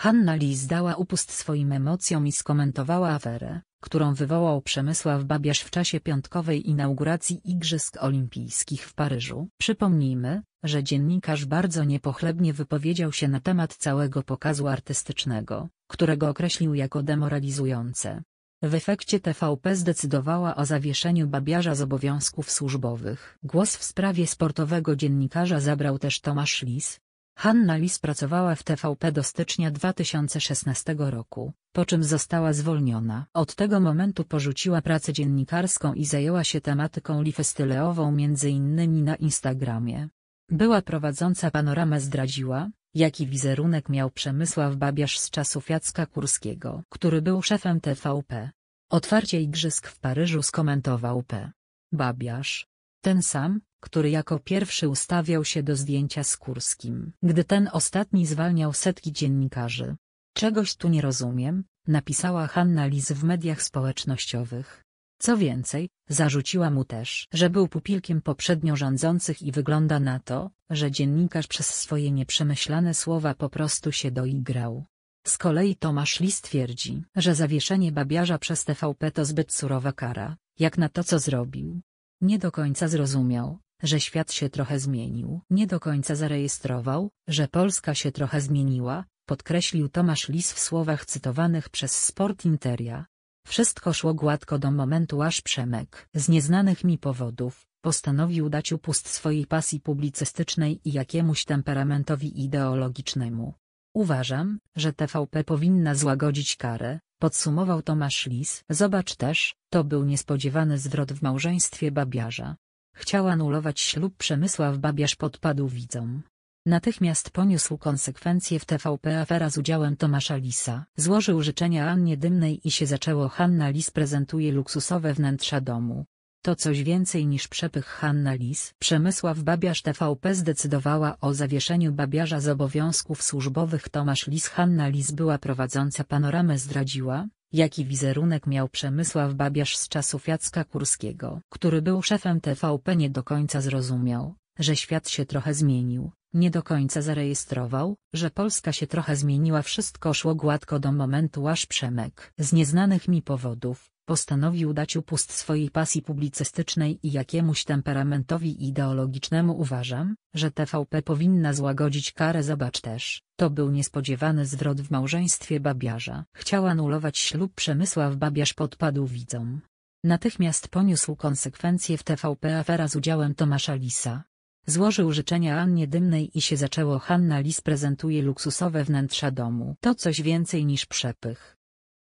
Hanna Lee zdała upust swoim emocjom i skomentowała aferę, którą wywołał Przemysław Babiarz w czasie piątkowej inauguracji Igrzysk Olimpijskich w Paryżu. Przypomnijmy, że dziennikarz bardzo niepochlebnie wypowiedział się na temat całego pokazu artystycznego, którego określił jako demoralizujące. W efekcie TVP zdecydowała o zawieszeniu babiarza z obowiązków służbowych. Głos w sprawie sportowego dziennikarza zabrał też Tomasz Lis, Hanna Lis pracowała w TVP do stycznia 2016 roku, po czym została zwolniona. Od tego momentu porzuciła pracę dziennikarską i zajęła się tematyką lifestyleową, między innymi na Instagramie. Była prowadząca panoramę zdradziła, jaki wizerunek miał Przemysław Babiarz z czasów Jacka Kurskiego, który był szefem TVP. Otwarcie igrzysk w Paryżu skomentował P. Babiarz, ten sam, który jako pierwszy ustawiał się do zdjęcia z Kurskim. Gdy ten ostatni zwalniał setki dziennikarzy. Czegoś tu nie rozumiem, napisała Hanna Liz w mediach społecznościowych. Co więcej, zarzuciła mu też, że był pupilkiem poprzednio rządzących i wygląda na to, że dziennikarz przez swoje nieprzemyślane słowa po prostu się doigrał. Z kolei Tomasz Lis twierdzi, że zawieszenie babiarza przez TVP to zbyt surowa kara, jak na to co zrobił. Nie do końca zrozumiał, że świat się trochę zmienił. Nie do końca zarejestrował, że Polska się trochę zmieniła, podkreślił Tomasz Lis w słowach cytowanych przez Sport Interia. Wszystko szło gładko do momentu aż Przemek z nieznanych mi powodów postanowił dać upust swojej pasji publicystycznej i jakiemuś temperamentowi ideologicznemu. Uważam, że TVP powinna złagodzić karę, podsumował Tomasz Lis. Zobacz też, to był niespodziewany zwrot w małżeństwie Babiarza. Chciał anulować ślub Przemysław Babiarz podpadł widzom. Natychmiast poniósł konsekwencje w TVP afera z udziałem Tomasza Lisa. Złożył życzenia Annie Dymnej i się zaczęło Hanna Lis prezentuje luksusowe wnętrza domu, to coś więcej niż przepych Hanna Lis. Przemysław Babiarz TVP zdecydowała o zawieszeniu Babiarza z obowiązków służbowych Tomasz Lis Hanna Lis była prowadząca panoramę zdradziła, jaki wizerunek miał Przemysław Babiarz z czasów Jacka Kurskiego, który był szefem TVP nie do końca zrozumiał, że świat się trochę zmienił, nie do końca zarejestrował, że Polska się trochę zmieniła wszystko szło gładko do momentu aż Przemek z nieznanych mi powodów, postanowił dać upust swojej pasji publicystycznej i jakiemuś temperamentowi ideologicznemu uważam, że TVP powinna złagodzić karę zobacz też, to był niespodziewany zwrot w małżeństwie Babiarza. Chciała anulować ślub Przemysław Babiarz podpadł widzom. Natychmiast poniósł konsekwencje w TVP afera z udziałem Tomasza Lisa, Złożył życzenia Annie Dymnej i się zaczęło Hanna Lis prezentuje luksusowe wnętrza domu. To coś więcej niż przepych.